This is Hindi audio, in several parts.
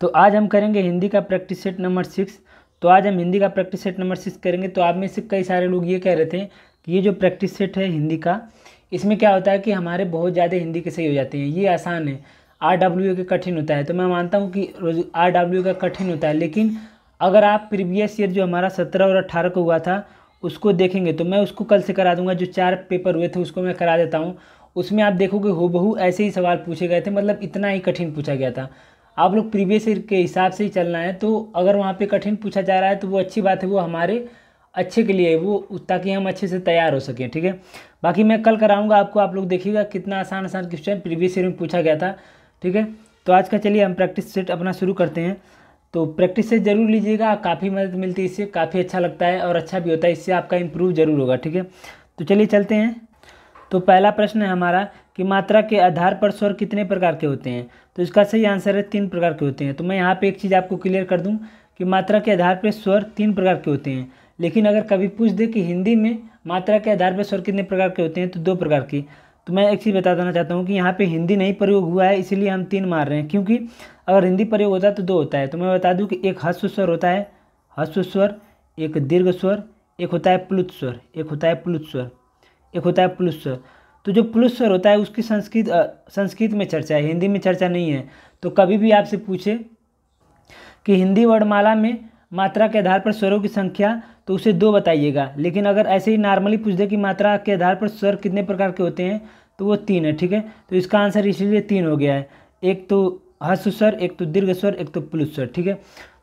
तो आज हम करेंगे हिंदी का प्रैक्टिस सेट नंबर सिक्स तो आज हम हिंदी का प्रैक्टिस सेट नंबर सिक्स करेंगे तो आप में से कई सारे लोग ये कह रहे थे कि ये जो प्रैक्टिस सेट है हिंदी का इसमें क्या होता है कि हमारे बहुत ज़्यादा हिंदी के सही हो जाते हैं ये आसान है आर डब्ल्यू का कठिन होता है तो मैं मानता हूँ कि रोज आर डब्ल्यू का कठिन होता है लेकिन अगर आप प्रीवियस ईयर जो हमारा सत्रह और अट्ठारह को हुआ था उसको देखेंगे तो मैं उसको कल से करा दूंगा जो चार पेपर हुए थे उसको मैं करा देता हूँ उसमें आप देखोगे हूबहू ऐसे ही सवाल पूछे गए थे मतलब इतना ही कठिन पूछा गया था आप लोग प्रीवियस के हिसाब से ही चलना है तो अगर वहाँ पे कठिन पूछा जा रहा है तो वो अच्छी बात है वो हमारे अच्छे के लिए वो ताकि हम अच्छे से तैयार हो सकें ठीक है बाकी मैं कल कराऊंगा आपको आप लोग देखिएगा कितना आसान आसान क्वेश्चन प्रीवियस ईयर में पूछा गया था ठीक है तो आज का चलिए हम प्रैक्टिस सेट अपना शुरू करते हैं तो प्रैक्टिस सेट ज़रूर लीजिएगा काफ़ी मदद मिलती है इससे काफ़ी अच्छा लगता है और अच्छा भी होता है इससे आपका इम्प्रूव ज़रूर होगा ठीक है तो चलिए चलते हैं तो पहला प्रश्न है हमारा कि मात्रा के आधार पर स्वर कितने प्रकार के होते हैं तो इसका सही आंसर है तीन प्रकार के होते हैं तो मैं यहाँ पे एक चीज़ आपको क्लियर कर दूँ कि मात्रा के आधार पर स्वर तीन प्रकार के होते हैं लेकिन अगर कभी पूछ दे कि हिंदी में मात्रा के आधार पर स्वर कितने प्रकार के होते हैं तो दो प्रकार के तो मैं एक चीज़ बता देना चाहता हूँ कि यहाँ पे हिंदी नहीं प्रयोग हुआ है इसलिए हम तीन मार रहे हैं क्योंकि अगर हिंदी प्रयोग होता तो दो होता है तो मैं बता दूँ कि एक हस्व स्वर होता है हस्व स्वर एक दीर्घ स्वर एक होता है प्लुत स्वर एक होता है प्लुत स्वर एक होता है प्लुत स्वर तो जो स्वर होता है उसकी संस्कृत संस्कृत में चर्चा है हिंदी में चर्चा नहीं है तो कभी भी आपसे पूछे कि हिंदी वर्णमाला में मात्रा के आधार पर स्वरों की संख्या तो उसे दो बताइएगा लेकिन अगर ऐसे ही नॉर्मली पूछ दे कि मात्रा के आधार पर स्वर कितने प्रकार के होते हैं तो वो तीन है ठीक है तो इसका आंसर इसीलिए तीन हो गया है एक तो हस्व स्वर एक तो दीर्घ स्वर एक तो पुलुष स्वर ठीक है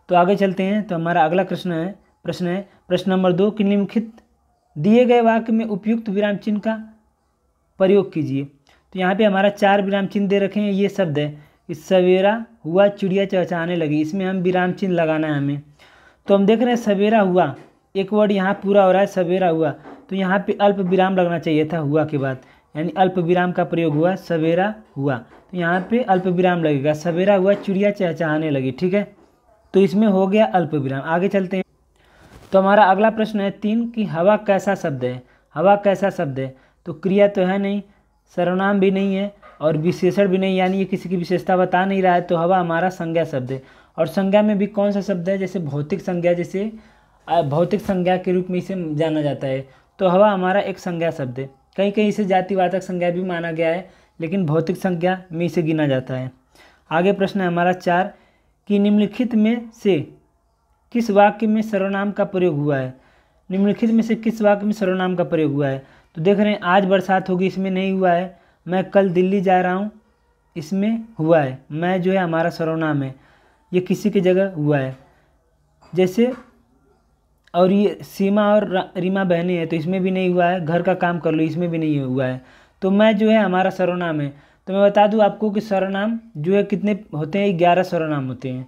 तो आगे चलते हैं तो हमारा अगला प्रश्न है प्रश्न है प्रश्न नंबर दो कि निम्नलिखित दिए गए वाक्य में उपयुक्त विराम चिन्ह का प्रयोग कीजिए तो यहाँ पे हमारा चार विराम चिन्ह दे रखे हैं ये शब्द है इस सवेरा हुआ चिड़िया चहचहाने लगी इसमें हम विराम चिन्ह लगाना है हमें तो हम देख रहे हैं सवेरा हुआ एक वर्ड यहाँ पूरा हो रहा है सवेरा हुआ तो यहाँ पे अल्प विराम लगना चाहिए था हुआ के बाद यानी अल्प विराम का प्रयोग हुआ सवेरा हुआ तो यहाँ पे अल्प विराम लगेगा सवेरा हुआ चिड़िया चहचहाने लगी ठीक है तो इसमें हो गया अल्प विराम आगे चलते हैं तो हमारा अगला प्रश्न है तीन कि हवा कैसा शब्द है हवा कैसा शब्द है तो क्रिया तो है नहीं सर्वनाम भी नहीं है और विशेषण भी नहीं यानी ये किसी की विशेषता बता नहीं रहा है तो हवा हमारा संज्ञा शब्द है और संज्ञा में भी कौन सा शब्द है जैसे भौतिक संज्ञा जैसे भौतिक संज्ञा के रूप में इसे जाना जाता है तो हवा हमारा एक संज्ञा शब्द है कहीं कहीं इसे जातिवाचक संज्ञा भी माना गया है लेकिन भौतिक संज्ञा में इसे गिना जाता है आगे प्रश्न है हमारा चार कि निम्नलिखित में से किस वाक्य में सर्वनाम का प्रयोग हुआ है निम्नलिखित में से किस वाक्य में सर्वनाम का प्रयोग हुआ है तो देख रहे हैं आज बरसात होगी इसमें नहीं हुआ है मैं कल दिल्ली जा रहा हूँ इसमें हुआ है मैं जो है हमारा सरोना है ये किसी की जगह हुआ है जैसे और ये सीमा और रीमा बहने हैं तो इसमें भी नहीं हुआ है घर का काम कर लो इसमें भी नहीं हुआ है तो मैं जो है हमारा सरोनाम है तो मैं बता दूं आपको कि सरोनाम जो है कितने होते हैं ग्यारह सरोनाम होते हैं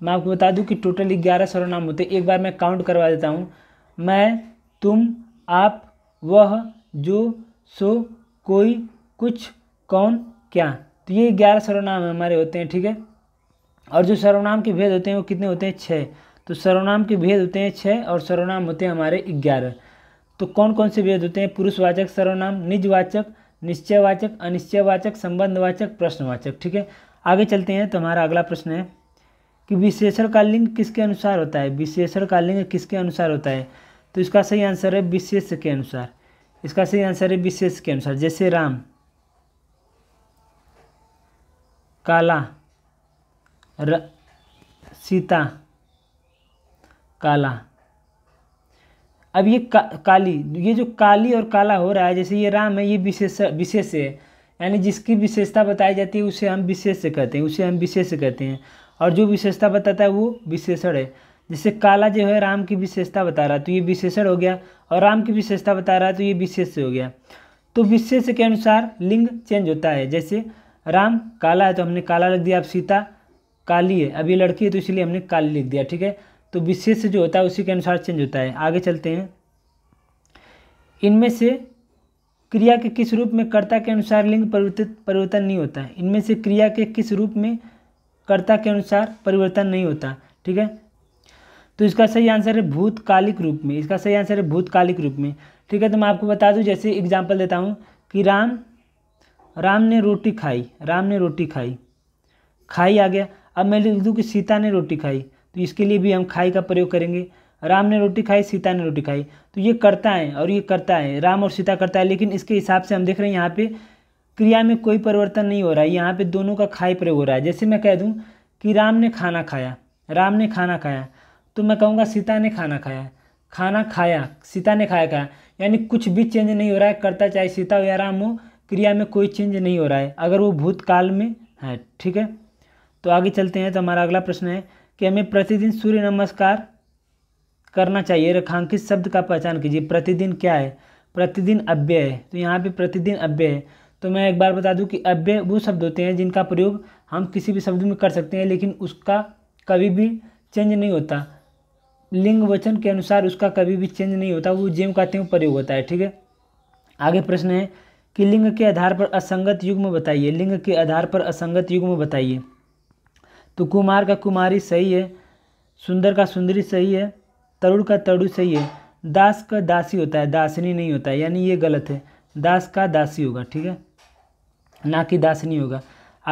तो मैं आपको बता दूं कि टोटल ग्यारह सरोनाम होते हैं एक बार मैं काउंट करवा देता हूँ मैं तुम आप वह जो सो कोई कुछ कौन क्या तो ये ग्यारह सर्वनाम हमारे होते हैं ठीक है और जो सर्वनाम के भेद होते हैं वो कितने होते हैं छः तो सर्वनाम के भेद होते हैं छः और सर्वनाम होते हैं हमारे ग्यारह तो कौन कौन से भेद होते हैं पुरुषवाचक सर्वनाम निजवाचक निश्चयवाचक अनिश्चयवाचक संबंधवाचक प्रश्नवाचक ठीक है आगे चलते हैं तो हमारा अगला प्रश्न है कि विशेषण का लिंग किसके अनुसार होता है विशेषण का लिंग किसके अनुसार होता है तो इसका सही आंसर है विशेष के अनुसार इसका सही आंसर है विशेष के अनुसार जैसे राम काला र, सीता काला अब ये का, काली ये जो काली और काला हो रहा है जैसे ये राम है ये विशेष विशेष है यानी जिसकी विशेषता बताई जाती है उसे हम विशेष कहते हैं उसे हम विशेष कहते हैं और जो विशेषता बताता है वो विशेषण है जैसे काला जो है राम की विशेषता बता रहा है तो ये विशेषण हो गया और राम की विशेषता बता रहा है तो ये विशेष हो गया तो विशेष के अनुसार लिंग चेंज होता है जैसे राम काला है तो हमने काला लिख दिया अब सीता काली है अभी लड़की है तो इसलिए हमने काली लिख दिया ठीक है तो विशेष जो होता है उसी के अनुसार चेंज होता है आगे चलते हैं इनमें से क्रिया के किस रूप में कर्ता के अनुसार लिंग परिवर्तित परिवर्तन नहीं होता इनमें से क्रिया के किस रूप में कर्ता के अनुसार परिवर्तन नहीं होता ठीक है तो इसका सही आंसर है भूतकालिक रूप में इसका सही आंसर है भूतकालिक रूप में ठीक है तो मैं आपको बता दूं जैसे एग्जांपल देता हूँ कि राम राम ने रोटी खाई राम ने रोटी खाई खाई आ गया अब मैं लिख दूँ कि सीता ने रोटी खाई तो इसके लिए भी हम खाई का प्रयोग करेंगे राम ने रोटी खाई सीता ने रोटी खाई तो ये करता है और ये करता है राम और सीता करता है लेकिन इसके हिसाब से हम देख रहे हैं यहाँ पे क्रिया में कोई परिवर्तन नहीं हो रहा है यहाँ पे दोनों का खाई प्रयोग हो रहा है जैसे मैं कह दूँ कि राम ने खाना खाया राम ने खाना खाया तो मैं कहूँगा सीता ने खाना खाया खाना खाया सीता ने खाया खाया यानी कुछ भी चेंज नहीं हो रहा है करता चाहे सीता हो या राम हो क्रिया में कोई चेंज नहीं हो रहा है अगर वो भूतकाल में है हाँ, ठीक है तो आगे चलते हैं तो हमारा अगला प्रश्न है कि हमें प्रतिदिन सूर्य नमस्कार करना चाहिए रेखांकित शब्द का पहचान कीजिए प्रतिदिन क्या है प्रतिदिन अव्यय है तो यहाँ पे प्रतिदिन अव्यय है तो मैं एक बार बता दूँ कि अव्यय वो शब्द होते हैं जिनका प्रयोग हम किसी भी शब्द में कर सकते हैं लेकिन उसका कभी भी चेंज नहीं होता लिंग वचन के अनुसार उसका कभी भी चेंज नहीं होता वो जेम का त्यों प्रयोग होता है ठीक है आगे प्रश्न है कि लिंग के आधार पर असंगत युग्म बताइए लिंग के आधार पर असंगत युग्म बताइए तो कुमार का कुमारी सही है सुंदर का सुंदरी सही है तरुण का तरुण सही है दास का दासी होता है दासनी नहीं होता है यानी ये गलत है दास का दासी होगा ठीक है ना कि दासनी होगा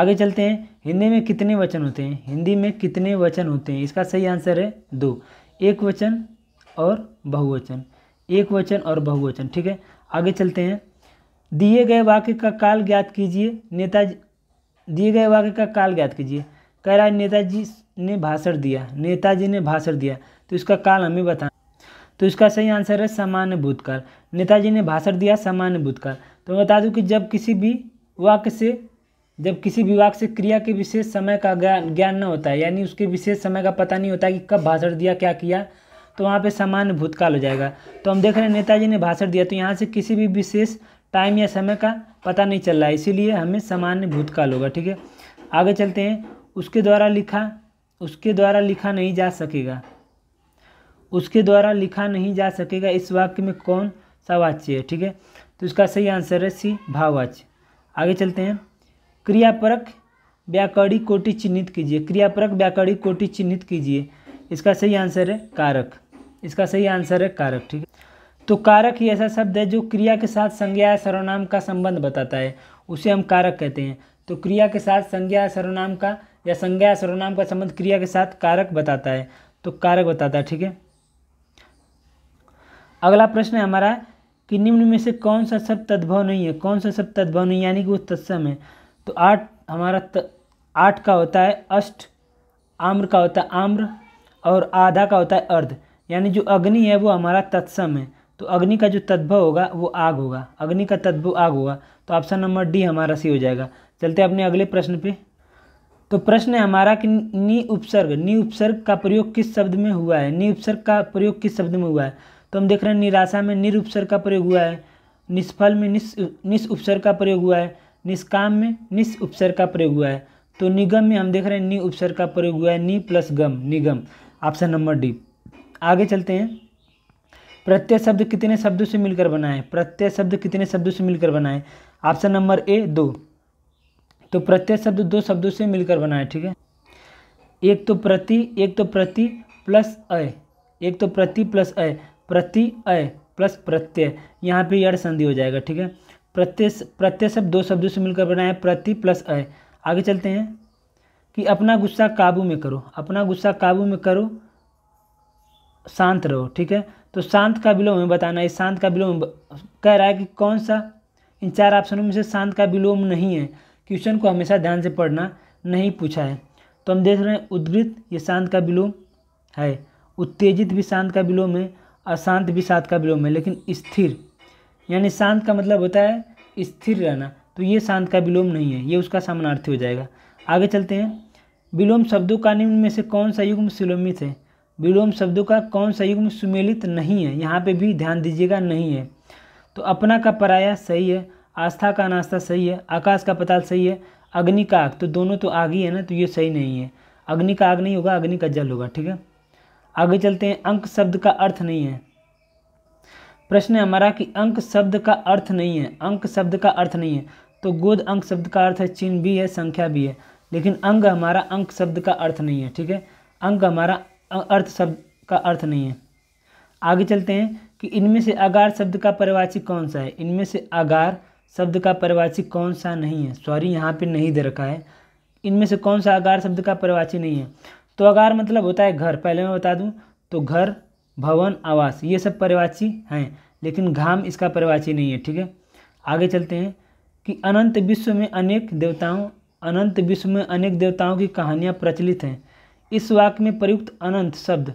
आगे चलते हैं हिंदी में कितने वचन होते हैं हिंदी में कितने वचन होते हैं इसका सही आंसर है दो एक वचन और बहुवचन एक वचन और बहुवचन ठीक है आगे चलते हैं दिए गए वाक्य का काल ज्ञात कीजिए नेताजी दिए गए वाक्य का काल ज्ञात कीजिए कह रहा है नेताजी ने भाषण दिया नेताजी ने भाषण दिया तो इसका काल हमें बता तो इसका सही आंसर है सामान्य भूतकाल नेताजी ने भाषण दिया सामान्य भूतकाल तो बता दूँ कि जब किसी भी वाक्य से जब किसी विभाग से क्रिया के विशेष समय का ज्ञान ज्ञान न होता है यानी उसके विशेष समय का पता नहीं होता कि कब भाषण दिया क्या किया तो वहाँ पे सामान्य भूतकाल हो जाएगा तो हम देख रहे हैं नेताजी ने भाषण दिया तो यहाँ से किसी भी विशेष टाइम या समय का पता नहीं चल रहा है इसीलिए हमें सामान्य भूतकाल होगा ठीक है आगे चलते हैं उसके द्वारा लिखा उसके द्वारा लिखा नहीं जा सकेगा उसके द्वारा लिखा नहीं जा सकेगा इस वाक्य में कौन सा वाच्य है ठीक है तो इसका सही आंसर है सी भाववाच्य आगे चलते हैं क्रियापरक व्याकरणिक कोटि चिन्हित कीजिए क्रियापरक व्याकरणिक कोटि चिन्हित कीजिए इसका सही आंसर है कारक इसका सही आंसर है कारक ठीक है तो कारक ही ऐसा शब्द है जो क्रिया के साथ संज्ञा या सर्वनाम का संबंध बताता है उसे हम कारक कहते हैं तो क्रिया के साथ संज्ञा या सर्वनाम का या संज्ञा या सर्वनाम का संबंध क्रिया के साथ कारक बताता है तो कारक बताता है ठीक है अगला प्रश्न है हमारा कि निम्न में से कौन सा शब्द तद्भव नहीं है कौन सा शब्द तद्भव नहीं यानी कि वो तत्सम है तो आठ हमारा त, आठ का होता है अष्ट आम्र का होता है आम्र और आधा का होता है अर्ध यानी जो अग्नि है वो हमारा तत्सम है तो अग्नि का जो तद्भव होगा वो आग होगा अग्नि का तद्भव आग होगा तो ऑप्शन नंबर डी हमारा सी हो जाएगा चलते अपने अगले प्रश्न पे तो प्रश्न है हमारा कि नी उपसर्ग नी उपसर्ग का प्रयोग किस शब्द में हुआ है नी उपसर्ग का प्रयोग किस शब्द में हुआ है तो हम देख रहे हैं निराशा में निर उपसर्ग का प्रयोग हुआ है निष्फल में निस निस उपसर्ग का प्रयोग हुआ है निष्काम में निस उपसर का प्रयोग हुआ है तो निगम में हम देख रहे हैं नि उपसर का प्रयोग हुआ है नि प्लस गम निगम ऑप्शन नंबर डी आगे चलते हैं प्रत्यय शब्द कितने शब्दों से मिलकर बना है प्रत्यय शब्द कितने शब्दों से मिलकर बना है ऑप्शन नंबर ए दो तो प्रत्यय शब्द दो शब्दों से मिलकर बना है ठीक है एक तो प्रति एक तो प्रति प्लस अय एक तो प्रति प्लस अय प्रति अय प्लस प्रत्यय यहाँ पे यड़ संधि हो जाएगा ठीक है प्रत्यय प्रत्यय शब्द दो शब्दों से मिलकर बना है प्रति प्लस अय आगे चलते हैं कि अपना गुस्सा काबू में करो अपना गुस्सा काबू में करो शांत रहो ठीक है तो शांत का विलोम हमें बताना है शांत का विलोम कह रहा है कि कौन सा इन चार ऑप्शनों में से शांत का विलोम नहीं है क्वेश्चन को हमेशा ध्यान से पढ़ना नहीं पूछा है तो हम देख रहे हैं उद्गृत ये शांत का विलोम है उत्तेजित भी शांत का विलोम है अशांत भी शांत का विलोम है लेकिन स्थिर यानी शांत का मतलब होता है स्थिर रहना तो ये शांत का विलोम नहीं है ये उसका समानार्थी हो जाएगा आगे चलते हैं विलोम शब्दों का निम्न में से कौन सा युग्म सुलोमित है विलोम शब्दों का कौन सा युग्म सुमेलित नहीं है यहाँ पे भी ध्यान दीजिएगा नहीं है तो अपना का पराया सही है आस्था का नाश्ता सही है आकाश का पताल सही है अग्नि का आग तो दोनों तो आग ही है ना तो ये सही नहीं है अग्नि का आग नहीं होगा अग्नि का जल होगा ठीक है आगे चलते हैं अंक शब्द का अर्थ नहीं है प्रश्न है हमारा कि अंक शब्द का अर्थ नहीं है अंक शब्द का अर्थ नहीं है तो गोद अंक शब्द का अर्थ है चिन्ह भी है संख्या भी है लेकिन अंग हमारा अंक शब्द का अर्थ नहीं है ठीक है अंक हमारा अर्थ शब्द का अर्थ नहीं है आगे चलते हैं कि इनमें से आगार शब्द का परिवाची कौन सा है इनमें से आगार शब्द का परिवाची कौन सा नहीं है सॉरी यहाँ पे नहीं दे रखा है इनमें से कौन सा आगार शब्द का परिवाची नहीं है तो आगार मतलब होता है घर पहले मैं बता दूँ तो घर भवन आवास ये सब परिवाची हैं लेकिन घाम इसका परिवाची नहीं है ठीक है आगे चलते हैं कि अनंत विश्व में अनेक देवताओं अनंत विश्व में अनेक देवताओं की कहानियाँ प्रचलित हैं इस वाक्य में प्रयुक्त अनंत शब्द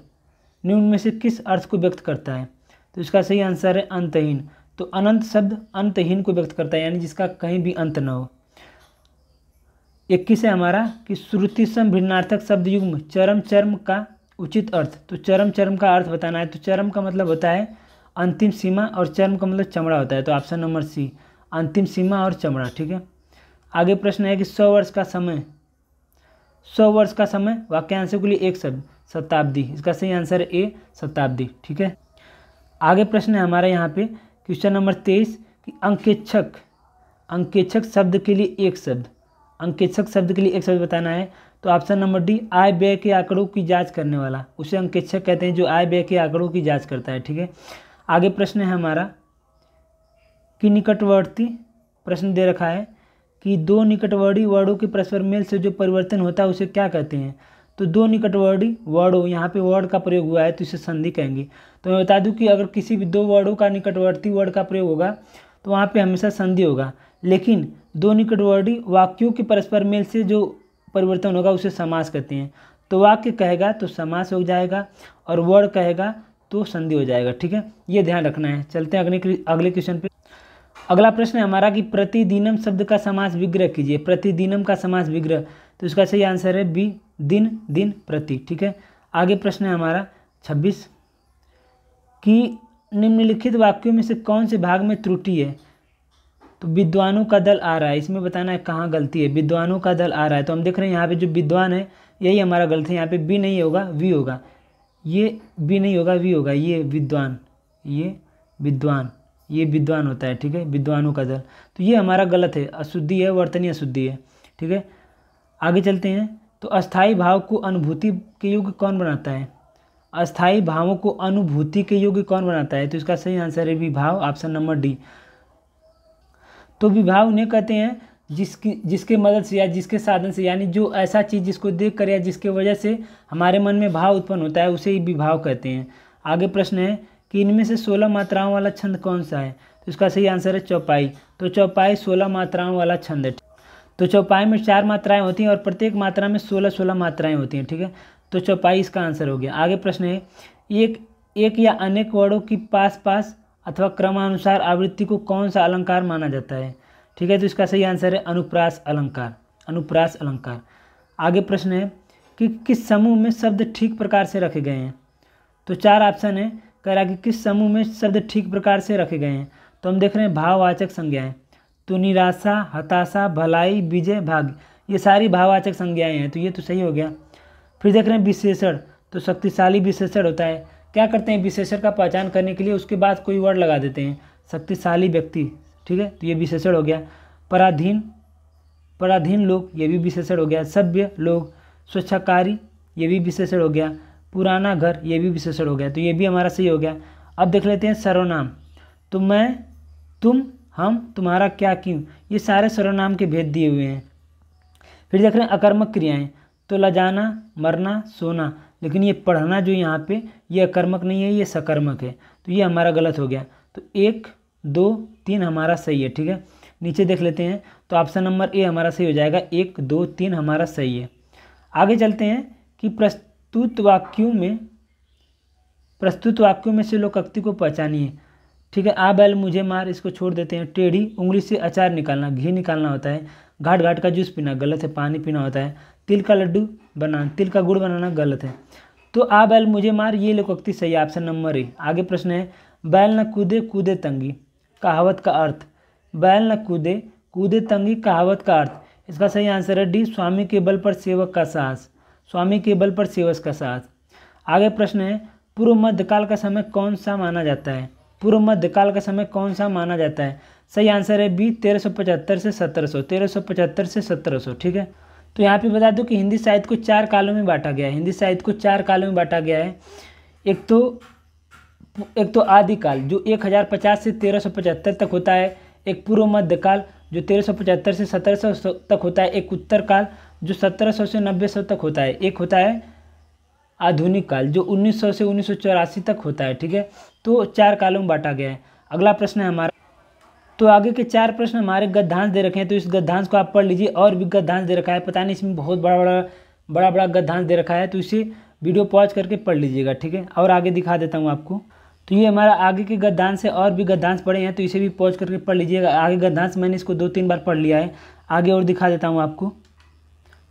निम्न में से किस अर्थ को व्यक्त करता है तो इसका सही आंसर है अंतहीन तो अनंत शब्द अंतहीन को व्यक्त करता है यानी जिसका कहीं भी अंत न हो इक्कीस है हमारा कि श्रुति सम भिन्नार्थक शब्द युग्म चरम चर्म का उचित अर्थ तो चरम चरम का अर्थ बताना है तो चरम का मतलब होता है अंतिम सीमा और चरम का मतलब चमड़ा होता है तो ऑप्शन नंबर सी अंतिम सीमा और चमड़ा ठीक है आगे प्रश्न है कि सौ वर्ष का समय सौ वर्ष का समय आंसर के लिए एक शब्द शताब्दी इसका सही आंसर ए शताब्दी ठीक है आगे प्रश्न है हमारे यहाँ पे क्वेश्चन नंबर तेईस कि अंकेक्षक अंकेक्षक शब्द के लिए एक शब्द अंकेक्षक शब्द के लिए एक शब्द बताना है तो ऑप्शन नंबर डी आय व्यय के आंकड़ों की जांच करने वाला उसे अंकेक्षक कहते हैं जो आय व्यय के आंकड़ों की जांच करता है ठीक है आगे प्रश्न है हमारा कि निकटवर्ती प्रश्न दे रखा है कि दो निकटवर्ती वर्डों के परस्पर मेल से जो परिवर्तन होता है उसे क्या कहते हैं तो दो निकटवर्ती वर्डों यहाँ पे वर्ड का प्रयोग हुआ है तो इसे संधि कहेंगे तो मैं बता दूं कि अगर किसी भी दो वर्डों का निकटवर्ती वर्ड का प्रयोग होगा तो वहाँ पे हमेशा संधि होगा लेकिन दो निकटवर्ती वाक्यों के परस्पर मेल से जो परिवर्तन होगा उसे समास कहते हैं तो वाक्य कहेगा तो समास हो जाएगा और वर्ड कहेगा तो संधि हो जाएगा ठीक है ये ध्यान रखना है चलते हैं अगले अगले क्वेश्चन पे अगला प्रश्न है हमारा कि प्रतिदिनम शब्द का समास विग्रह कीजिए प्रतिदिनम का समास विग्रह तो इसका सही आंसर है बी दिन दिन प्रति ठीक है आगे प्रश्न है हमारा छब्बीस कि निम्नलिखित वाक्यों में से कौन से भाग में त्रुटि है तो विद्वानों का दल आ रहा है इसमें बताना है कहाँ गलती है विद्वानों का दल आ रहा है तो हम देख रहे हैं यहाँ पे जो विद्वान है यही हमारा गलत है यहाँ पे बी नहीं होगा वी होगा ये बी नहीं होगा वी होगा ये विद्वान ये विद्वान ये विद्वान होता है ठीक है विद्वानों का दल तो ये हमारा गलत है अशुद्धि है वर्तनीय अशुद्धि है ठीक है आगे चलते हैं तो अस्थायी भाव को अनुभूति के योग्य कौन बनाता है अस्थाई भावों को अनुभूति के योग्य कौन बनाता है तो इसका सही आंसर है विभाव ऑप्शन नंबर डी तो विभाग उन्हें कहते हैं जिसकी जिसके मदद से या जिसके साधन से यानी जो ऐसा चीज़ जिसको देख कर या जिसके वजह से हमारे मन में भाव उत्पन्न होता है उसे ही विभाव कहते हैं आगे प्रश्न है कि इनमें से सोलह मात्राओं वाला छंद कौन सा है तो इसका सही आंसर है चौपाई तो चौपाई सोलह मात्राओं वाला छंद है तो चौपाई में चार मात्राएँ होती हैं और प्रत्येक मात्रा में सोलह सोलह मात्राएँ होती हैं ठीक है तो चौपाई इसका आंसर हो गया आगे प्रश्न है एक एक या अनेक वर्णों की पास पास अथवा क्रमानुसार आवृत्ति को कौन सा अलंकार माना जाता है ठीक है तो इसका सही आंसर है अनुप्रास अलंकार अनुप्रास अलंकार आगे प्रश्न है कि किस समूह में शब्द ठीक प्रकार से रखे गए हैं तो चार ऑप्शन है कह रहा कि किस समूह में शब्द ठीक प्रकार से रखे गए हैं तो हम देख रहे हैं भाववाचक संज्ञाएँ तो निराशा हताशा भलाई विजय भाग्य ये सारी भाववाचक संज्ञाएँ हैं तो ये तो सही हो गया फिर देख रहे हैं विशेषण तो शक्तिशाली विशेषण होता है क्या करते हैं विशेषण का पहचान करने के लिए उसके बाद कोई वर्ड लगा देते हैं शक्तिशाली व्यक्ति ठीक है तो ये विशेषण हो गया पराधीन पराधीन लोग ये भी विशेषण हो गया सभ्य लोग स्वच्छाकारी ये भी विशेषण हो गया पुराना घर ये भी विशेषण हो गया तो ये भी हमारा सही हो गया अब देख लेते हैं सर्वनाम तो मैं तुम हम तुम्हारा क्या क्यों ये सारे सर्वनाम के भेद दिए हुए हैं फिर देख रहे हैं अकर्मक क्रियाएँ तो लजाना मरना सोना लेकिन ये पढ़ना जो यहाँ पे ये अकर्मक नहीं है ये सकर्मक है तो ये हमारा गलत हो गया तो एक दो तीन हमारा सही है ठीक है नीचे देख लेते हैं तो ऑप्शन नंबर ए हमारा सही हो जाएगा एक दो तीन हमारा सही है आगे चलते हैं कि प्रस्तुत वाक्यों में प्रस्तुत वाक्यों में से लोक को पहचानिए ठीक है आ बैल मुझे मार इसको छोड़ देते हैं टेढ़ी उंगली से अचार निकालना घी निकालना होता है घाट घाट का जूस पीना गलत है पानी पीना होता है तिल का लड्डू बना तिल का गुड़ बनाना गलत है तो आ बैल मुझे मार ये लोकोक्ति सही है ऑप्शन नंबर ए आगे प्रश्न है बैल न कूदे कूदे तंगी कहावत का अर्थ बैल न कूदे कूदे तंगी कहावत का अर्थ इसका सही आंसर है डी स्वामी के बल पर सेवक का साहस स्वामी के बल पर सेवक का साहस आगे प्रश्न है पूर्व मध्यकाल का समय कौन सा माना जाता है पूर्व मध्यकाल का समय कौन सा माना जाता है सही आंसर है बी 1375 से 1700 1375 से 1700 ठीक है तो यहाँ पे बता दो कि हिंदी साहित्य को चार कालों में बांटा गया है हिंदी साहित्य को चार कालों में बांटा गया है एक तो एक तो आदिकाल जो 1050 से 1375 तक होता है एक पूर्व मध्यकाल जो 1375 से 1700 तक होता है एक उत्तर काल जो 1700 से सौ तक होता है एक होता है आधुनिक काल जो 1900 से उन्नीस तक होता है ठीक है तो चार कालों में बांटा गया है अगला प्रश्न है हमारा तो आगे के चार प्रश्न हमारे गद्यांश दे रखे हैं तो इस गद्यांश को आप पढ़ लीजिए और भी गद्यांश दे रखा है पता नहीं इसमें बहुत बड़ा बड़ा बड़ा बड़ा गद्यांश दे रखा है तो इसे वीडियो पॉज करके पढ़ लीजिएगा ठीक है और आगे दिखा देता हूँ आपको तो ये हमारा आगे के गद्यांश है और भी गद्यांश पढ़े हैं तो इसे भी पॉज करके पढ़ लीजिएगा आगे गद्यांश मैंने इसको दो तीन बार पढ़ लिया है आगे और दिखा देता हूँ आपको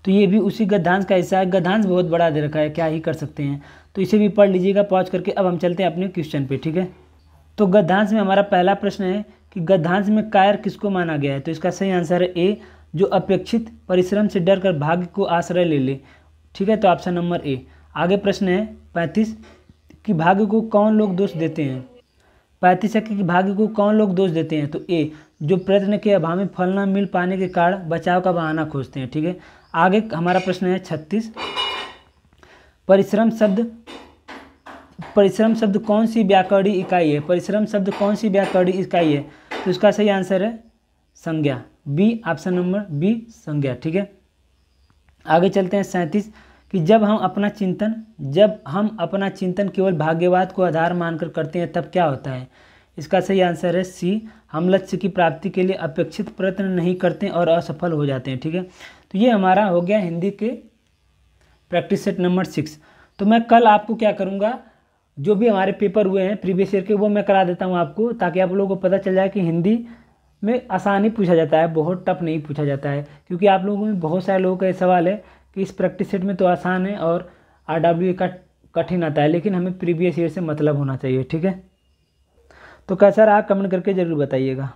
तो ये भी उसी गद्यांश का हिस्सा है गद्यांश बहुत बड़ा दे रखा है क्या ही कर सकते हैं तो इसे भी पढ़ लीजिएगा पॉज करके अब हम चलते हैं अपने क्वेश्चन पे ठीक है तो गद्यांश में हमारा पहला प्रश्न है कि गद्यांश में कायर किसको माना गया है तो इसका सही आंसर है ए जो अपेक्षित परिश्रम से डर कर भाग्य को आश्रय ले ले ठीक है तो ऑप्शन नंबर ए आगे प्रश्न है पैंतीस कि भाग्य को कौन लोग दोष देते हैं पैंतीस है कि भाग्य को कौन लोग दोष देते हैं तो ए जो प्रयत्न के अभाव में फल न मिल पाने के कारण बचाव का बहाना खोजते हैं ठीक है आगे हमारा प्रश्न है छत्तीस परिश्रम शब्द परिश्रम शब्द कौन सी व्याकरणी इकाई है परिश्रम शब्द कौन सी व्याकरणी इकाई है तो इसका सही आंसर है संज्ञा बी ऑप्शन नंबर बी संज्ञा ठीक है आगे चलते हैं सैंतीस कि जब हम अपना चिंतन जब हम अपना चिंतन केवल भाग्यवाद को आधार मानकर करते हैं तब क्या होता है इसका सही आंसर है सी हम लक्ष्य की प्राप्ति के लिए अपेक्षित प्रयत्न नहीं करते और असफल हो जाते हैं ठीक है तो ये हमारा हो गया हिंदी के प्रैक्टिस सेट नंबर सिक्स तो मैं कल आपको क्या करूँगा जो भी हमारे पेपर हुए हैं प्रीवियस ईयर के वो मैं करा देता हूँ आपको ताकि आप लोगों को पता चल जाए कि हिंदी में आसानी पूछा जाता है बहुत टफ नहीं पूछा जाता है क्योंकि आप लोगों में बहुत सारे लोगों का ये सवाल है कि इस प्रैक्टिस सेट में तो आसान है और आर का कठिन आता है लेकिन हमें प्रीवियस ईयर से मतलब होना चाहिए ठीक है तो कैसा रहा कमेंट करके ज़रूर बताइएगा